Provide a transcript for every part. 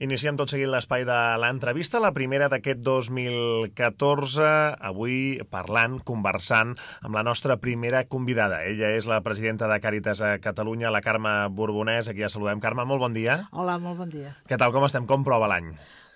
Iniciem tot seguit l'espai de l'entrevista, la primera d'aquest 2014, avui parlant, conversant amb la nostra primera convidada. Ella és la presidenta de Càritas a Catalunya, la Carme Borbonès, aquí ja saludem. Carme, molt bon dia. Hola, molt bon dia. Què tal, com estem? Com prova l'any?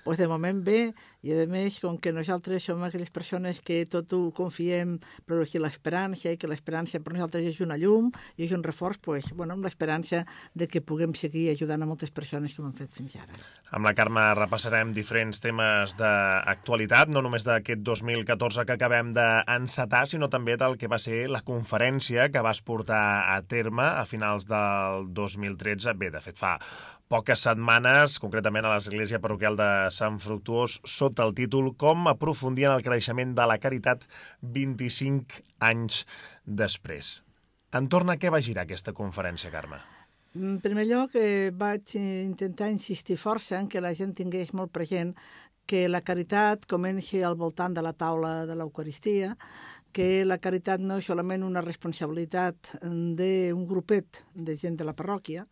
pues de moment bé, i a més, com que nosaltres som aquelles persones que tot ho confiem producir l'esperança i que l'esperança per nosaltres és una llum i és un reforç, pues, bueno, amb l'esperança de que puguem seguir ajudant a moltes persones com hem fet fins ara. Amb la Carme repassarem diferents temes d'actualitat, no només d'aquest 2014 que acabem d'encetar, sinó també del que va ser la conferència que vas portar a terme a finals del 2013. Bé, de fet, fa poques setmanes, concretament a l'església parroquial de Sant Fructuós, sota el títol Com aprofundir en el creixement de la caritat 25 anys després. Entorn a què va girar aquesta conferència, Carme? En primer lloc, eh, vaig intentar insistir força en que la gent tingués molt present que la caritat comenci al voltant de la taula de l'Eucaristia, que la caritat no és solament una responsabilitat d'un grupet de gent de la parròquia,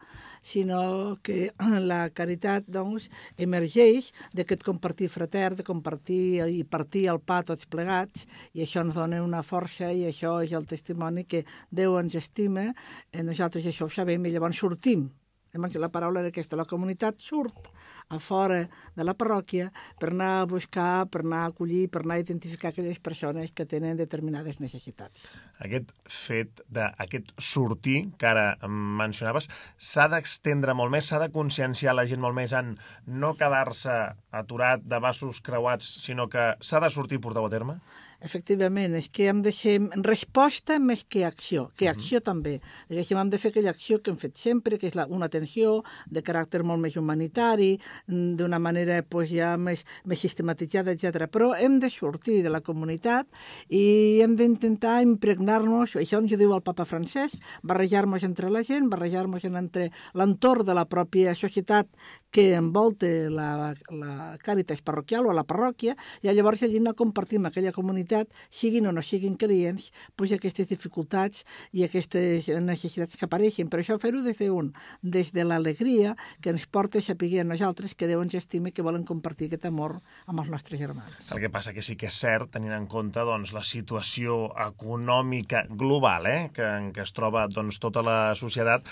sinó que la caritat doncs, emergeix d'aquest compartir frater, de compartir i partir el pa tots plegats, i això ens dona una força i això és el testimoni que Déu ens estima, eh, nosaltres això ho sabem i llavors sortim la paraula era aquesta, la comunitat surt a fora de la parròquia per anar a buscar, per anar a acollir, per anar a identificar aquelles persones que tenen determinades necessitats. Aquest fet d'aquest sortir que ara mencionaves s'ha d'extendre molt més, s'ha de conscienciar la gent molt més en no quedar-se aturat de vasos creuats, sinó que s'ha de sortir i portar a terme? Efectivament, és que hem de ser resposta més que acció, que mhm. acció uh -huh. també. Diguéssim, hem de fer aquella acció que hem fet sempre, que és la, una atenció de caràcter molt més humanitari, d'una manera pues, ja més, més sistematitzada, etc. Però hem de sortir de la comunitat i hem d'intentar impregnar-nos, això ens ho diu el papa francès, barrejar-nos entre la gent, barrejar-nos entre l'entorn de la pròpia societat que envolta la, la càritas parroquial o la parròquia, i llavors allà no compartim aquella comunitat realitat, siguin o no siguin clients, pues, aquestes dificultats i aquestes necessitats que apareixen. Però això fer-ho des d'un, des de l'alegria que ens porta a saber a nosaltres que Déu ens estima i que volen compartir aquest amor amb els nostres germans. El que passa que sí que és cert, tenint en compte doncs, la situació econòmica global eh, que, en què es troba doncs, tota la societat,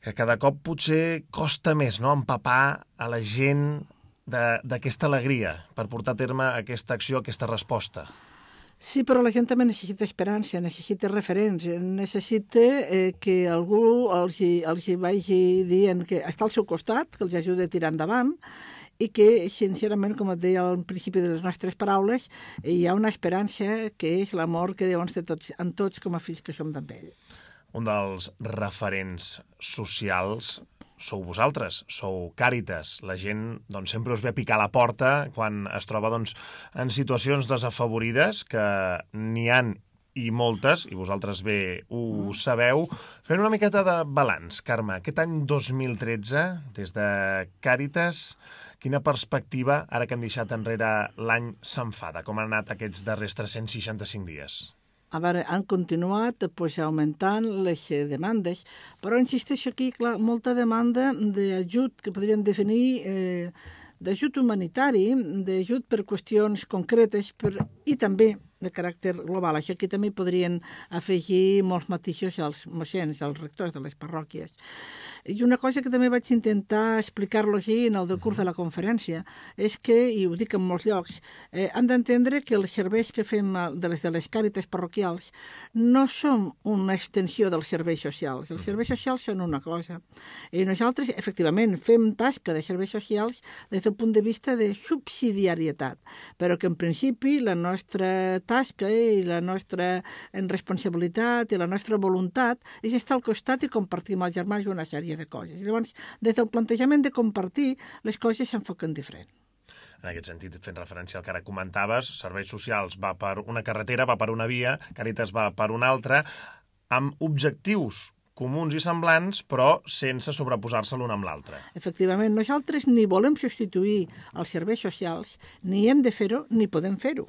que cada cop potser costa més no, empapar a la gent d'aquesta alegria per portar a terme aquesta acció, aquesta resposta. Sí, però la gent també necessita esperança, necessita referents, necessita eh, que algú els hi, els hi vagi dient que està al seu costat, que els ajuda a tirar endavant, i que, sincerament, com et deia al principi de les nostres paraules, hi ha una esperança que és l'amor que Déu ens té tots, en tots com a fills que som d'en Un dels referents socials sou vosaltres, sou càritas. La gent doncs, sempre us ve a picar a la porta quan es troba doncs, en situacions desafavorides, que n'hi han i moltes, i vosaltres bé ho mm. sabeu. Fent una miqueta de balanç, Carme. Aquest any 2013, des de Càritas, quina perspectiva, ara que hem deixat enrere l'any, s'enfada? Com han anat aquests darrers 365 dies? a veure, han continuat pues, augmentant les eh, demandes, però insisteixo aquí, clar, molta demanda d'ajut que podríem definir eh, d'ajut humanitari, d'ajut per qüestions concretes per, i també de caràcter global. Això aquí també podrien afegir molts matisos als moixens, als rectors de les parròquies. I una cosa que també vaig intentar explicar-lo així en el del curs de la conferència és que, i ho dic en molts llocs, eh, han d'entendre que els serveis que fem de les, de les càrites parroquials no són una extensió dels serveis socials. Els serveis socials són una cosa. I nosaltres, efectivament, fem tasca de serveis socials des del punt de vista de subsidiarietat, però que en principi la nostra tasca tasca i la nostra responsabilitat i la nostra voluntat és estar al costat i compartir amb els germans una sèrie de coses. I llavors, des del plantejament de compartir, les coses s'enfoquen diferent. En aquest sentit, fent referència al que ara comentaves, serveis socials va per una carretera, va per una via, Caritas va per una altra, amb objectius comuns i semblants, però sense sobreposar-se l'un amb l'altre. Efectivament, nosaltres ni volem substituir els serveis socials, ni hem de fer-ho, ni podem fer-ho.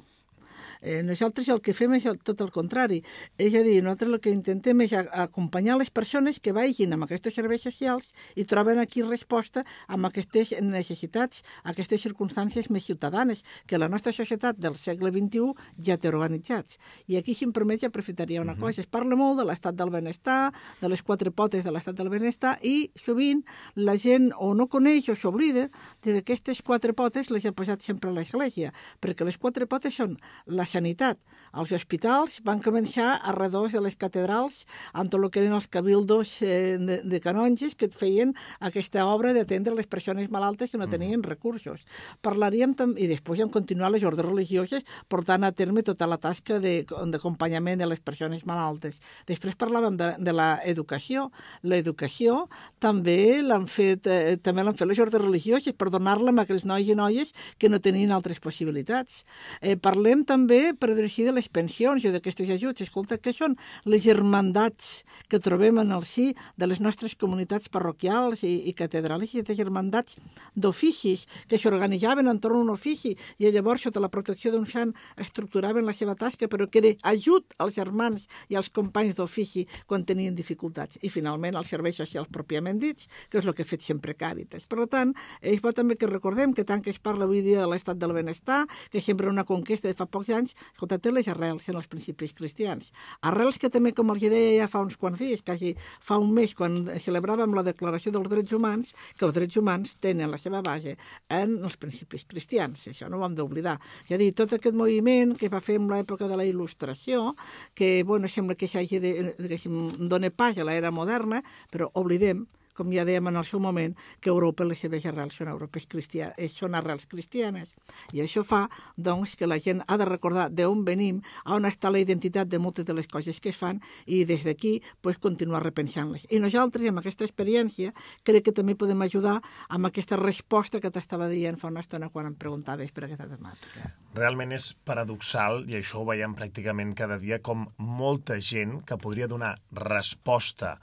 Eh, nosaltres el que fem és el, tot el contrari. És a dir, nosaltres el que intentem és a, a acompanyar les persones que vagin amb aquests serveis socials i troben aquí resposta amb aquestes necessitats, aquestes circumstàncies més ciutadanes que la nostra societat del segle XXI ja té organitzats. I aquí, si em permets, ja aprofitaria una uh -huh. cosa. Es parla molt de l'estat del benestar, de les quatre potes de l'estat del benestar i sovint la gent o no coneix o s'oblida que aquestes quatre potes les ha posat sempre l'Església, perquè les quatre potes són la sanitat. Els hospitals van començar a redors de les catedrals amb tot el que eren els cabildos eh, de, de canonges que feien aquesta obra d'atendre les persones malaltes que no mm. tenien mm. recursos. Parlaríem també, i després hem continuat les ordres religioses portant a terme tota la tasca d'acompanyament de, de les persones malaltes. Després parlàvem de, de l'educació. L'educació també l'han fet, eh, també l'han fet les ordres religioses per donar-la a aquells nois i noies que no tenien altres possibilitats. Eh, parlem també bé per dirigir les pensions i d'aquestes ajuts. Escolta, que són les germandats que trobem en el si de les nostres comunitats parroquials i, i catedrales, i de germandats d'oficis que s'organitzaven entorn a un ofici i llavors sota la protecció d'un sant estructuraven la seva tasca, però que era ajut als germans i als companys d'ofici quan tenien dificultats. I finalment els serveis socials pròpiament dits, que és el que ha fet sempre Càritas. Per tant, és bo també que recordem que tant que es parla avui dia de l'estat del benestar, que sempre una conquesta de fa pocs anys, cristians, escolta, té les arrels en els principis cristians. Arrels que també, com els deia ja fa uns quants dies, quasi fa un mes, quan celebràvem la Declaració dels Drets Humans, que els drets humans tenen la seva base en els principis cristians, això no ho hem d'oblidar. És a dir, tot aquest moviment que va fer en l'època de la il·lustració, que, bueno, sembla que s'hagi de, diguéssim, donar pas a l'era moderna, però oblidem com ja dèiem en el seu moment, que Europa, les seves arrels són europes cristianes, eh, són arrels cristianes. I això fa, doncs, que la gent ha de recordar d'on venim, on està la identitat de moltes de les coses que es fan i des d'aquí pues, continuar repensant-les. I nosaltres, amb aquesta experiència, crec que també podem ajudar amb aquesta resposta que t'estava dient fa una estona quan em preguntaves per aquesta temàtica. Realment és paradoxal, i això ho veiem pràcticament cada dia, com molta gent que podria donar resposta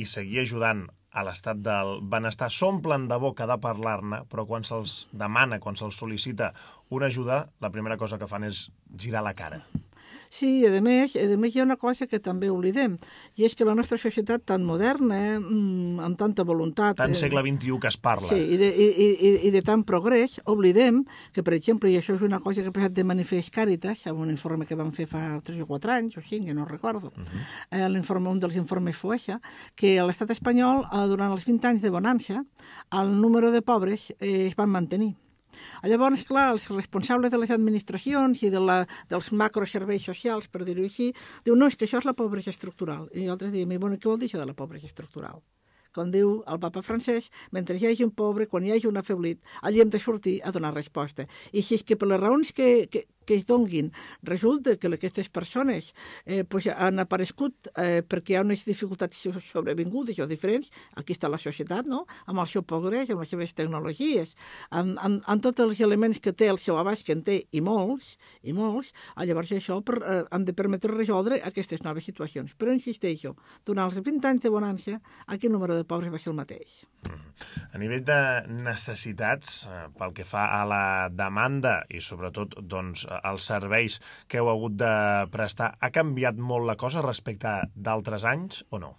i seguir ajudant a l'estat del benestar s'omplen de boca de parlar-ne, però quan se'ls demana, quan se'ls sol·licita una ajuda, la primera cosa que fan és girar la cara. Sí, a més, a més hi ha una cosa que també oblidem, i és que la nostra societat tan moderna, eh, amb tanta voluntat... Tant eh, segle XXI que es parla. Sí, i de, i, i, i de tant progrés, oblidem que, per exemple, i això és una cosa que ha passat de manifest Càritas, amb un informe que van fer fa 3 o 4 anys, o 5, no recordo, uh eh, -huh. l'informe un dels informes això, que a l'estat espanyol, eh, durant els 20 anys de bonança, el número de pobres eh, es van mantenir. Ah, llavors, clar, els responsables de les administracions i de la, dels macroserveis socials, per dir-ho així, diu no, és que això és la pobresa estructural. I nosaltres diem, bueno, què vol dir això de la pobresa estructural? Com diu el papa francès, mentre hi hagi un pobre, quan hi hagi un afeblit, allí hem de sortir a donar resposta. I si és que per les raons que, que, que es donguin. Resulta que aquestes persones eh, pues, han aparegut eh, perquè hi ha unes dificultats sobrevingudes o diferents, aquí està la societat, no? amb el seu progrés, amb les seves tecnologies, amb, amb, amb tots els elements que té el seu abast, que en té, i molts, i molts, a llavors això per, eh, han de permetre resoldre aquestes noves situacions. Però insisteixo, durant els 20 anys de bonança, aquest número de pobres va ser el mateix. Mm-hmm. A nivell de necessitats, eh, pel que fa a la demanda i sobretot doncs, els serveis que heu hagut de prestar, ha canviat molt la cosa respecte d'altres anys o no?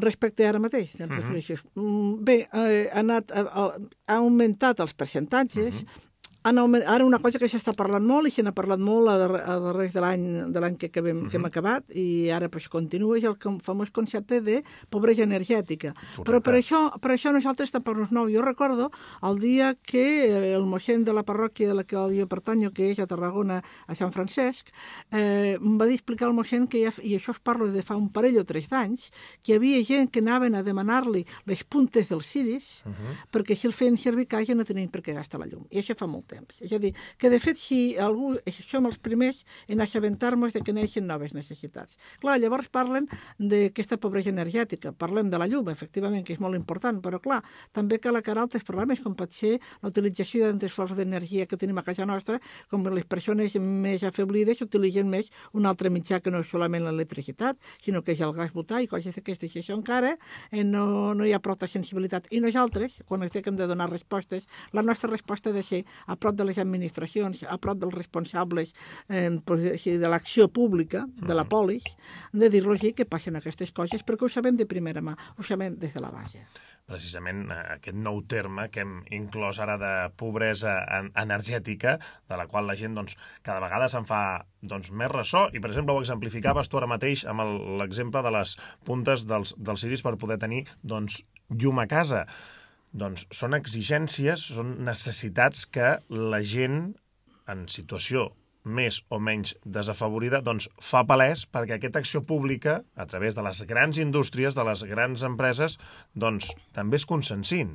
Respecte ara mateix, em mhm. refereixo. Mm Bé, eh, ha, anat, eh, ha augmentat els percentatges, uh mhm. -huh han ara una cosa que s'està parlant molt i se n'ha parlat molt a, a darrers de l'any de l'any que, acabem, uh -huh. que hem mhm. acabat i ara pues, continua és el famós concepte de pobresa energètica. Correcte. Però per això, per això nosaltres tampoc no és nou. Jo recordo el dia que el moixent de la parròquia de la que jo pertanyo, que és a Tarragona, a Sant Francesc, eh, em va dir explicar al moixent que, ja, i això es parlo de fa un parell o tres d'anys, que hi havia gent que anaven a demanar-li les puntes dels ciris uh mhm. -huh. perquè si el feien servir casa no tenien per què gastar la llum. I això fa molt temps. És a dir, que de fet si algú, som els primers en assabentar-nos de que neixen noves necessitats. Clar, llavors parlen d'aquesta pobresa energètica, parlem de la llum, efectivament, que és molt important, però clar, també cal encarar altres problemes, com pot ser l'utilització d'altres forces d'energia que tenim a casa nostra, com les persones més afeblides utilitzen més un altre mitjà que no és solament l'electricitat, sinó que és el gas butà i coses d'aquestes. I això encara eh, no, no hi ha prou sensibilitat. I nosaltres, quan ens hem de donar respostes, la nostra resposta ha de ser a prop de les administracions, a prop dels responsables eh, de l'acció pública, de la mm. polis, de dir-los que passen aquestes coses perquè ho sabem de primera mà, ho sabem des de la base precisament eh, aquest nou terme que hem inclòs ara de pobresa energètica, de la qual la gent doncs, cada vegada se'n fa doncs, més ressò, i per exemple ho exemplificaves tu ara mateix amb l'exemple de les puntes dels, dels ciris per poder tenir doncs, llum a casa. Doncs són exigències, són necessitats que la gent en situació més o menys desafavorida, doncs fa palès perquè aquesta acció pública, a través de les grans indústries, de les grans empreses, doncs també es consensin.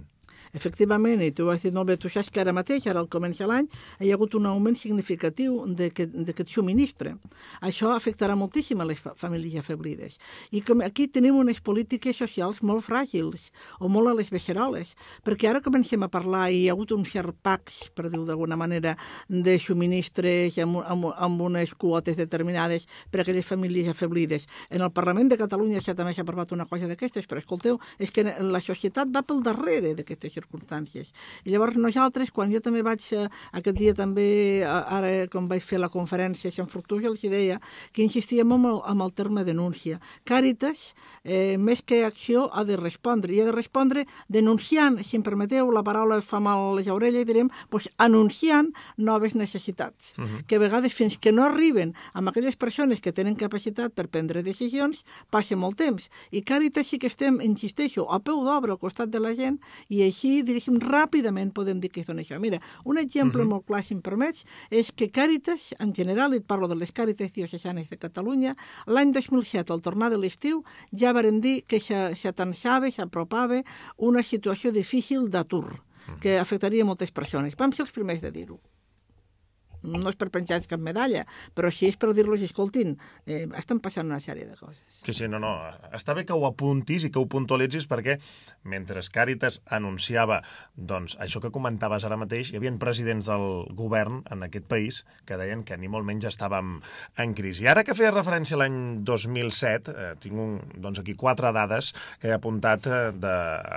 Efectivament, i tu ho has dit molt bé, tu saps que ara mateix, ara al començar l'any, hi ha hagut un augment significatiu d'aquest subministre. Això afectarà moltíssim a les famílies afeblides. I com aquí tenim unes polítiques socials molt fràgils, o molt a les beceroles, perquè ara comencem a parlar, i hi ha hagut un cert pax, per dir-ho d'alguna manera, de subministres amb, amb, amb unes quotes determinades per a aquelles famílies afeblides. En el Parlament de Catalunya ja també s'ha aprovat una cosa d'aquestes, però escolteu, és que la societat va pel darrere d'aquestes circumstàncies. I llavors nosaltres, quan jo també vaig, eh, aquest dia també, eh, ara com vaig fer la conferència a Sant Fructuós, els deia que insistia molt amb el, amb el terme denúncia. Càritas, eh, més que acció, ha de respondre, i ha de respondre denunciant, si em permeteu, la paraula fa mal a les orelles, direm, doncs, anunciant noves necessitats, uh -huh. que a vegades fins que no arriben amb aquelles persones que tenen capacitat per prendre decisions, passa molt temps. I Càritas sí que estem, insisteixo, a peu d'obra al costat de la gent i així aquí, diguéssim, ràpidament podem dir que són això. Mira, un exemple uh -huh. molt clar, si em permets, és que Càritas, en general, et parlo de les Càritas diocesanes de Catalunya, l'any 2007, al tornar de l'estiu, ja vam dir que s'atançava, s'apropava una situació difícil d'atur que afectaria moltes persones. Vam ser els primers de dir-ho no és per penjar cap medalla, però així és per dir-los, escoltin, eh, estan passant una sèrie de coses. Sí, sí, no, no. Està bé que ho apuntis i que ho puntualitzis perquè mentre Càritas anunciava doncs, això que comentaves ara mateix, hi havia presidents del govern en aquest país que deien que ni molt menys estàvem en crisi. I ara que feia referència a l'any 2007, eh, tinc un, doncs aquí quatre dades que he apuntat eh,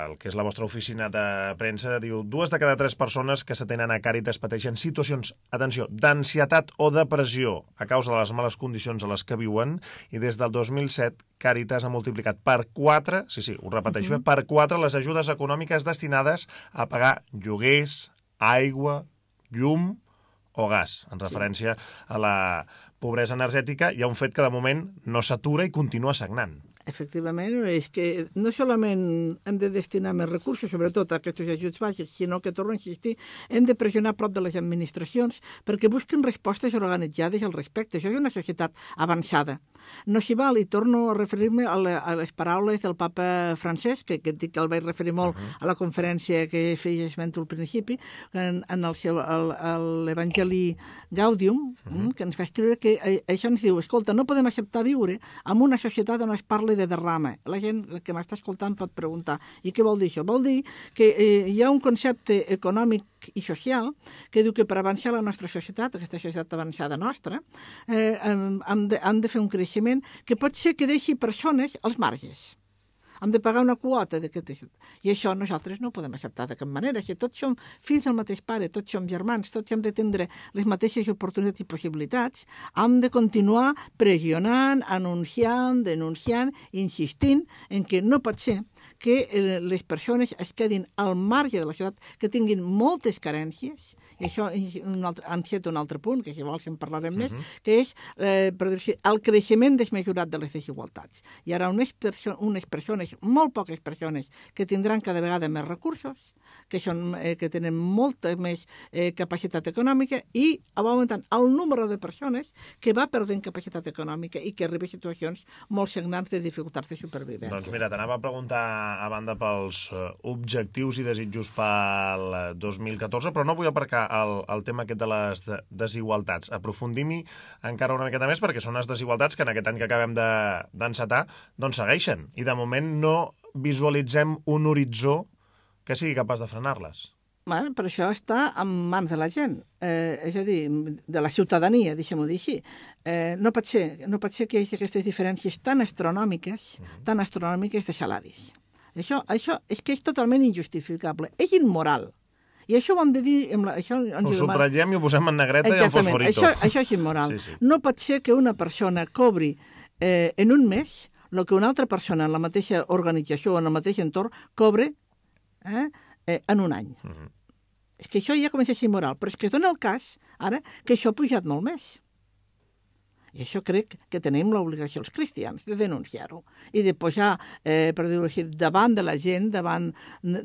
el que és la vostra oficina de premsa, diu dues de cada tres persones que s'atenen a Càritas pateixen situacions, atenció, d'ansietat o depressió a causa de les males condicions a les que viuen i des del 2007 Càritas ha multiplicat per 4, sí, sí, ho repeteixo, uh eh, -huh. per 4 les ajudes econòmiques destinades a pagar lloguers, aigua, llum o gas, en referència sí. a la pobresa energètica Hi ha un fet que de moment no s'atura i continua sagnant. Efectivament, és que no solament hem de destinar més recursos, sobretot a aquests ajuts bàsics, sinó que, torno a insistir, hem de pressionar prop de les administracions perquè busquen respostes organitzades al respecte. Això és una societat avançada. No s'hi val, i torno a referir-me a, a les paraules del papa francès, que, que dic que el vaig referir molt uh mhm. -huh. a la conferència que feia esment al principi, en, en el seu, l'Evangeli Gaudium, uh mhm. -huh. Mm, que ens va escriure que eh, això ens diu, escolta, no podem acceptar viure en una societat on es parla parli de derrama. La gent que m'està escoltant pot preguntar, i què vol dir això? Vol dir que eh, hi ha un concepte econòmic i social que diu que per avançar la nostra societat, aquesta societat avançada nostra, eh, hem, hem, de, hem de fer un creixement que pot ser que deixi persones als marges hem de pagar una quota d'aquest... I això nosaltres no ho podem acceptar de cap manera. Si tots som fills del mateix pare, tots som germans, tots hem de tindre les mateixes oportunitats i possibilitats, hem de continuar pressionant, anunciant, denunciant, insistint en que no pot ser que eh, les persones es quedin al marge de la ciutat, que tinguin moltes carències, i això un altre, set un altre punt, que si vols en parlarem uh -huh. més, mhm. que és eh, el creixement desmesurat de les desigualtats. Hi haurà unes, perso unes persones, molt poques persones, que tindran cada vegada més recursos, que, són, eh, que tenen molta més eh, capacitat econòmica, i va augmentant el número de persones que va perdent capacitat econòmica i que arriba a situacions molt sagnants de dificultats de supervivència. Doncs mira, t'anava a preguntar a banda pels eh, objectius i desitjos pel 2014, eh, però no vull aparcar el, el tema aquest de les desigualtats. Aprofundim-hi encara una miqueta més, perquè són les desigualtats que en aquest any que acabem d'encetar de, doncs segueixen, i de moment no visualitzem un horitzó que sigui capaç de frenar-les. Bueno, però això està en mans de la gent, eh, és a dir, de la ciutadania, deixem-ho dir així. Eh, no, pot ser, no pot ser que hi hagi aquestes diferències tan astronòmiques, uh mhm. -huh. tan astronòmiques de salaris. Això, això és que és totalment injustificable. És immoral. I això ho hem de dir... Amb la, això ens ho subratllem i ho posem en negreta Exactament. i en fosforito. Això, això és immoral. Sí, sí. No pot ser que una persona cobri eh, en un mes el que una altra persona en la mateixa organització o en el mateix entorn cobre eh, eh, en un any. Mm -hmm. És que això ja comença a ser immoral. Però és que es dona el cas, ara, que això ha pujat molt més. I això crec que tenim l'obligació els cristians de denunciar-ho i de posar, eh, per dir-ho així, davant de la gent, davant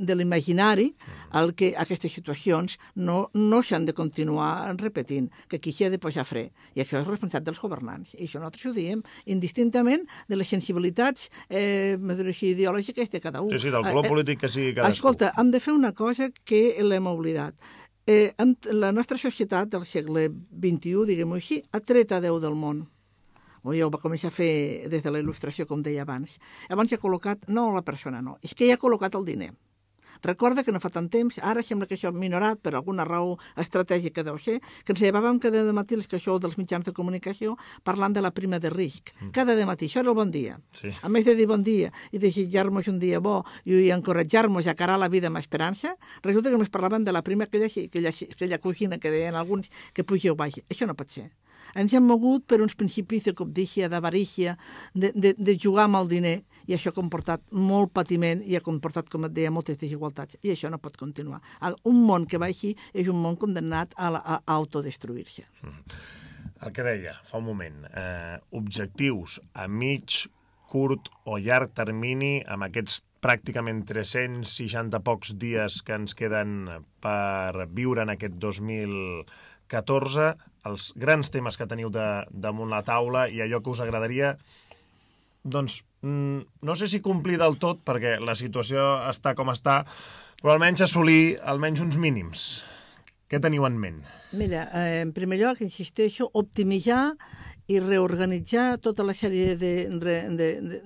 de l'imaginari, mm. el que aquestes situacions no, no s'han de continuar repetint, que aquí s'hi ha de posar fre. I això és responsabilitat dels governants. I això nosaltres ho diem indistintament de les sensibilitats eh, així, ideològiques de cada un. Sí, sí, del color eh, eh, polític que sigui cadascú. Escolta, hem de fer una cosa que l'hem oblidat. Eh, la nostra societat del segle XXI, diguem-ho així, ha tret a Déu del món. O ja ho va començar a fer des de la il·lustració, com deia abans. Abans ja ha col·locat, no la persona, no, és que ja ha col·locat el diner. Recorda que no fa tant temps, ara sembla que això ha minorat per alguna raó estratègica deu ser, que ens llevàvem cada dematí els que això dels mitjans de comunicació parlant de la prima de risc. Mm. Cada dematí, això era el bon dia. Sí. A més de dir bon dia i desitjar-nos un dia bo i encoratjar-nos a carar la vida amb esperança, resulta que només parlaven de la prima aquella, aquella, aquella cosina que deien alguns que o baix. Això no pot ser. Ens hem mogut per uns principis de cobdícia, d'avarícia, de, de, de jugar amb el diner, i això ha comportat molt patiment i ha comportat, com et deia, moltes desigualtats, i això no pot continuar. Un món que va així és un món condemnat a, a autodestruir-se. Mm-hmm. El que deia fa un moment, eh, objectius a mig, curt o llarg termini amb aquests pràcticament 360 pocs dies que ens queden per viure en aquest 2000 14, els grans temes que teniu de, damunt la taula i allò que us agradaria doncs mm, no sé si complir del tot, perquè la situació està com està, però almenys assolir almenys uns mínims. Què teniu en ment? Mira, eh, en primer lloc, insisteixo, optimitzar i reorganitzar tota la sèrie d'esforços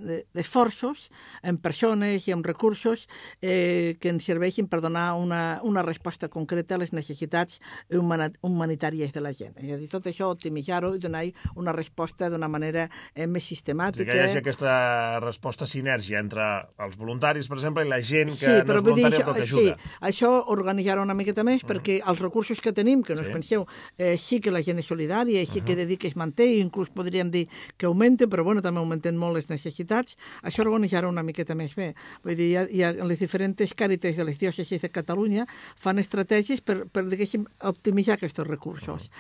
de, de, de, en persones i en recursos eh, que ens serveixin per donar una, una resposta concreta a les necessitats humanitàries de la gent. És a dir, tot això, optimitzar-ho i donar una resposta d'una manera eh, més sistemàtica. O que hi hagi aquesta resposta sinèrgia entre els voluntaris, per exemple, i la gent que sí, no és voluntària dir, això, però que ajuda. Sí, això organitzar-ho una miqueta més, uh -huh. perquè els recursos que tenim, que no sí. us penseu, eh, sí que la gent és solidària, sí, -huh. que dedica, es manté, inclús podríem dir que augmenten, però bueno, també augmenten molt les necessitats. Això organitzarà una miqueta més bé. Vull dir, ja, ja les diferents càrites de les diòcesis de Catalunya fan estratègies per, per diguéssim, optimitzar aquests recursos.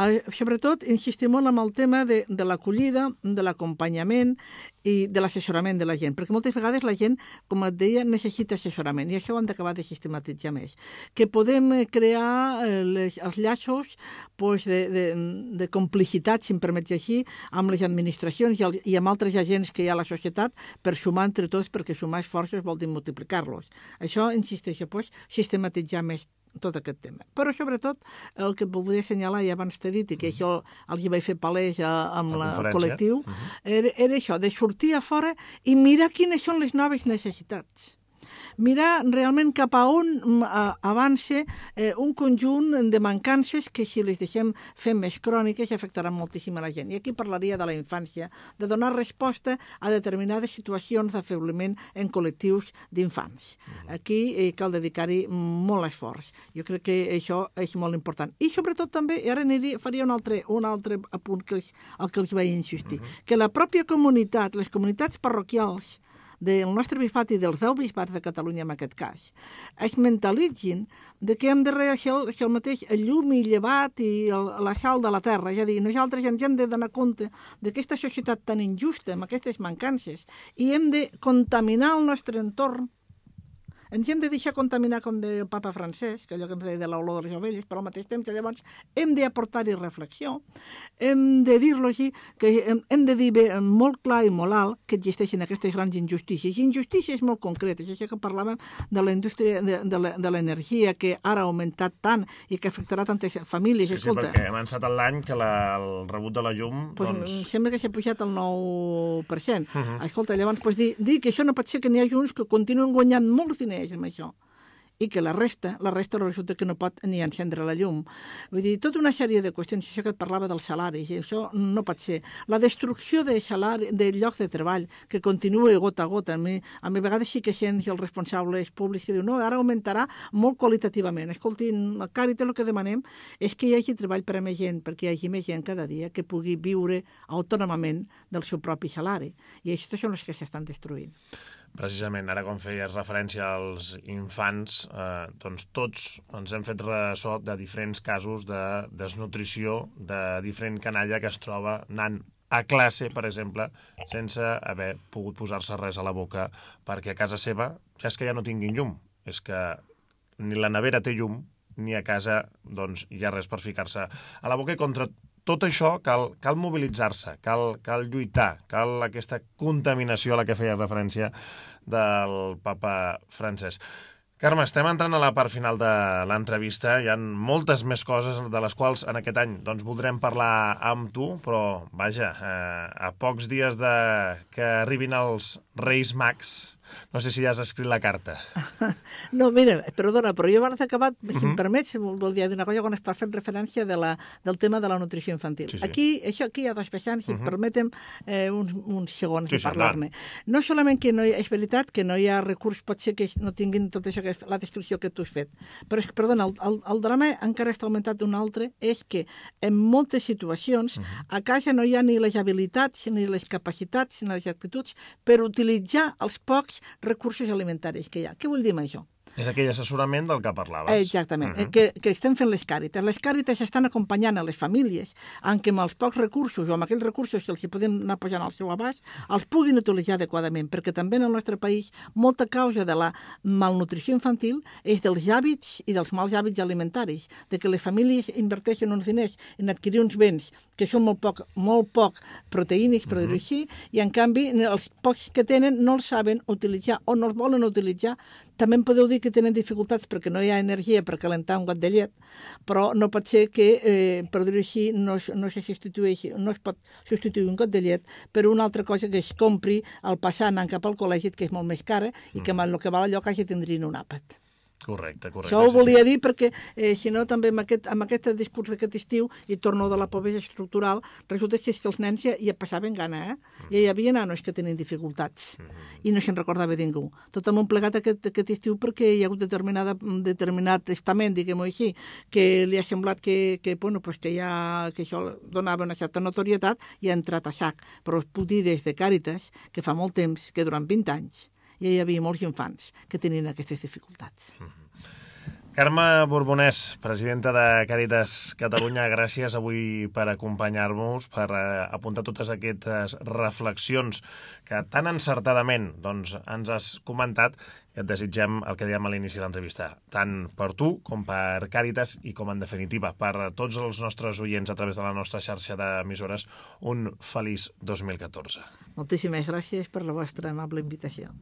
Eh, sobretot, insistim molt en el tema de, de l'acollida, de l'acompanyament i de l'assessorament de la gent, perquè moltes vegades la gent, com et deia, necessita assessorament i això ho hem d'acabar de sistematitzar més. Que podem eh, crear eh, les, els llaços pues, de, de, de complicitat, si em permets així, amb les administracions i, el, i amb altres agents que hi ha a la societat per sumar entre tots, perquè sumar esforços vol dir multiplicar-los. Això, insisteixo, pues, sistematitzar més tot aquest tema. Però, sobretot, el que voldria assenyalar, ja abans t'he dit, i que mm això els hi vaig fer palès amb la, col·lectiu, mm -hmm. era, era això, de sortir a fora i mirar quines són les noves necessitats mirar realment cap a on mm, avança eh, un conjunt de mancances que si les deixem fer més cròniques afectaran moltíssim a la gent. I aquí parlaria de la infància, de donar resposta a determinades situacions d'afebliment en col·lectius d'infants. Aquí eh, cal dedicar-hi molt esforç. Jo crec que això és molt important. I sobretot també, ara aniria, faria un altre, un altre apunt que els, el que els vaig insistir, uh mhm. -huh. que la pròpia comunitat, les comunitats parroquials, del nostre bisbat i dels deu bisbats de Catalunya en aquest cas, es mentalitzin de que hem de reeixir el, això mateix, el llum i llevat i el, la sal de la terra. És a dir, nosaltres ens hem de donar compte d'aquesta societat tan injusta, amb aquestes mancances, i hem de contaminar el nostre entorn ens hem de deixar contaminar, com de el papa francès, que allò que em deia de l'olor de les ovelles, però al mateix temps, llavors, hem d'aportar-hi reflexió, hem de dir-lo així, que hem, hem de dir bé, molt clar i molt alt que existeixen aquestes grans injustícies. Injustícies molt concretes, això que parlàvem de la indústria de, de l'energia que ara ha augmentat tant i que afectarà tantes famílies. Sí, Escolta, sí, perquè hem ençat l'any que la, el rebut de la llum... Pues, doncs... Sembla que s'ha pujat el 9%. Uh -huh. Escolta, llavors, pues, dir, dir que això no pot ser que n'hi hagi uns que continuen guanyant molts diners amb això i que la resta, la resta resulta que no pot ni encendre la llum. Vull dir, tota una sèrie de qüestions, això que et parlava dels salaris, i això no pot ser. La destrucció de, salari, de lloc de treball, que continua gota a gota. A mi, a mi a vegades sí que sents els responsables públics que diu no, ara augmentarà molt qualitativament. Escolti, a Càritas el que demanem és que hi hagi treball per a més gent, perquè hi hagi més gent cada dia que pugui viure autònomament del seu propi salari. I això són els que s'estan destruint precisament, ara quan feies referència als infants, eh, doncs tots ens hem fet ressò de diferents casos de desnutrició de diferent canalla que es troba anant a classe, per exemple, sense haver pogut posar-se res a la boca, perquè a casa seva ja és que ja no tinguin llum. És que ni la nevera té llum, ni a casa doncs, hi ha res per ficar-se a la boca i contra tot això cal, cal mobilitzar-se, cal, cal lluitar, cal aquesta contaminació a la que feia referència del papa francès. Carme, estem entrant a la part final de l'entrevista. Hi han moltes més coses de les quals en aquest any doncs, voldrem parlar amb tu, però vaja, eh, a pocs dies de que arribin els Reis Mags, no sé si ja has escrit la carta. No, mira, perdona, però jo abans d'acabar, si uh -huh. em mhm. permets, vol dir una cosa quan estàs fent referència de la, del tema de la nutrició infantil. Sí, sí. Aquí, això aquí hi ha dos vessants, si uh mhm. -huh. permetem eh, uns, uns segons sí, de parlar-ne. No solament que no hi, és veritat que no hi ha recurs, pot ser que no tinguin tot això, que la descripció que tu has fet, però és que, perdona, el, el, el drama encara està augmentat d'un altre, és que en moltes situacions uh mhm. -huh. a casa no hi ha ni les habilitats, ni les capacitats, ni les actituds per utilitzar els pocs recursos alimentarios que ya, que Què yo És aquell assessorament del que parlaves. Exactament, uh mhm. -huh. que, que estem fent les càrites. Les càrites estan acompanyant a les famílies en què amb els pocs recursos o amb aquells recursos que els hi podem anar pujant al seu abast, els puguin utilitzar adequadament, perquè també en el nostre país molta causa de la malnutrició infantil és dels hàbits i dels mals hàbits alimentaris, de que les famílies inverteixen uns diners en adquirir uns béns que són molt poc, molt poc proteïnics, per mhm. dir-ho així, i en canvi els pocs que tenen no els saben utilitzar o no els volen utilitzar també em podeu dir que tenen dificultats perquè no hi ha energia per calentar un got de llet, però no pot ser que, eh, per dir-ho així, no, no se substitueixi, no es pot substituir un got de llet per una altra cosa que es compri al passar anant cap al col·legi, que és molt més cara, i que mm. amb el que val allò quasi tindrien un àpat. Correcte, correcte. Això ho volia sí. dir perquè, eh, si no, també amb aquest, amb aquest discurs d'aquest estiu, i torno de la pobresa estructural, resulta que és que els nens ja, ja passaven gana, eh? Mm. Ja hi havia nanos que tenien dificultats mm -hmm. i no se'n recordava ningú. Tot amb un plegat aquest, aquest estiu perquè hi ha hagut determinada, determinat estament, diguem-ho així, que li ha semblat que, que, bueno, pues que, ja, que això donava una certa notorietat i ha entrat a sac. Però us puc dir des de Càritas, que fa molt temps, que durant 20 anys, ja hi havia molts infants que tenien aquestes dificultats. Mm -hmm. Carme Borbonès, presidenta de Càritas Catalunya, gràcies avui per acompanyar-nos, per eh, apuntar totes aquestes reflexions que tan encertadament doncs, ens has comentat i et desitgem el que dèiem a l'inici de l'entrevista, tant per tu com per Càritas i com en definitiva per tots els nostres oients a través de la nostra xarxa d'emissores, un feliç 2014. Moltíssimes gràcies per la vostra amable invitació.